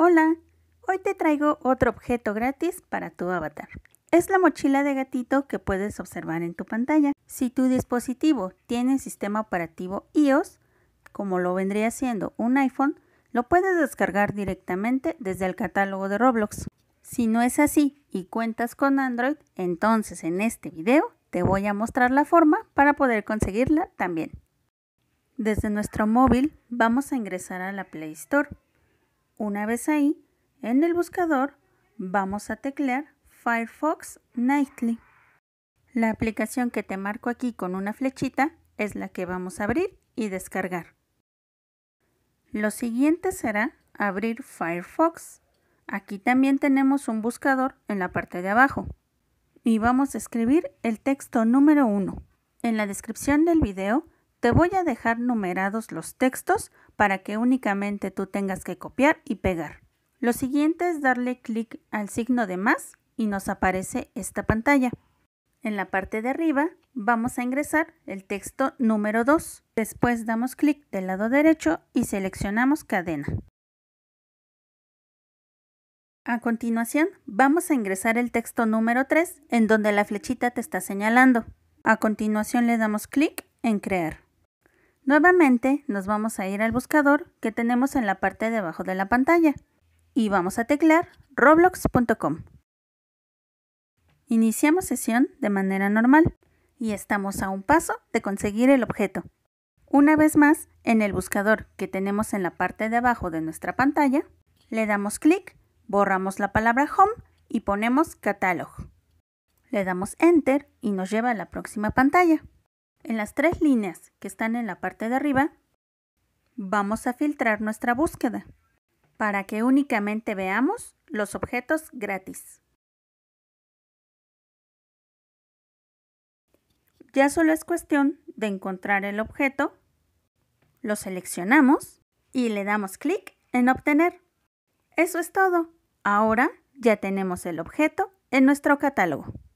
Hola, hoy te traigo otro objeto gratis para tu avatar. Es la mochila de gatito que puedes observar en tu pantalla. Si tu dispositivo tiene sistema operativo iOS, como lo vendría siendo un iPhone, lo puedes descargar directamente desde el catálogo de Roblox. Si no es así y cuentas con Android, entonces en este video te voy a mostrar la forma para poder conseguirla también. Desde nuestro móvil vamos a ingresar a la Play Store. Una vez ahí, en el buscador, vamos a teclear Firefox Nightly. La aplicación que te marco aquí con una flechita es la que vamos a abrir y descargar. Lo siguiente será abrir Firefox. Aquí también tenemos un buscador en la parte de abajo. Y vamos a escribir el texto número 1. En la descripción del video te voy a dejar numerados los textos para que únicamente tú tengas que copiar y pegar. Lo siguiente es darle clic al signo de más y nos aparece esta pantalla. En la parte de arriba vamos a ingresar el texto número 2. Después damos clic del lado derecho y seleccionamos cadena. A continuación vamos a ingresar el texto número 3 en donde la flechita te está señalando. A continuación le damos clic en crear. Nuevamente nos vamos a ir al buscador que tenemos en la parte de abajo de la pantalla y vamos a teclear roblox.com. Iniciamos sesión de manera normal y estamos a un paso de conseguir el objeto. Una vez más, en el buscador que tenemos en la parte de abajo de nuestra pantalla, le damos clic, borramos la palabra Home y ponemos Catálogo. Le damos Enter y nos lleva a la próxima pantalla. En las tres líneas que están en la parte de arriba, vamos a filtrar nuestra búsqueda para que únicamente veamos los objetos gratis. Ya solo es cuestión de encontrar el objeto, lo seleccionamos y le damos clic en obtener. Eso es todo. Ahora ya tenemos el objeto en nuestro catálogo.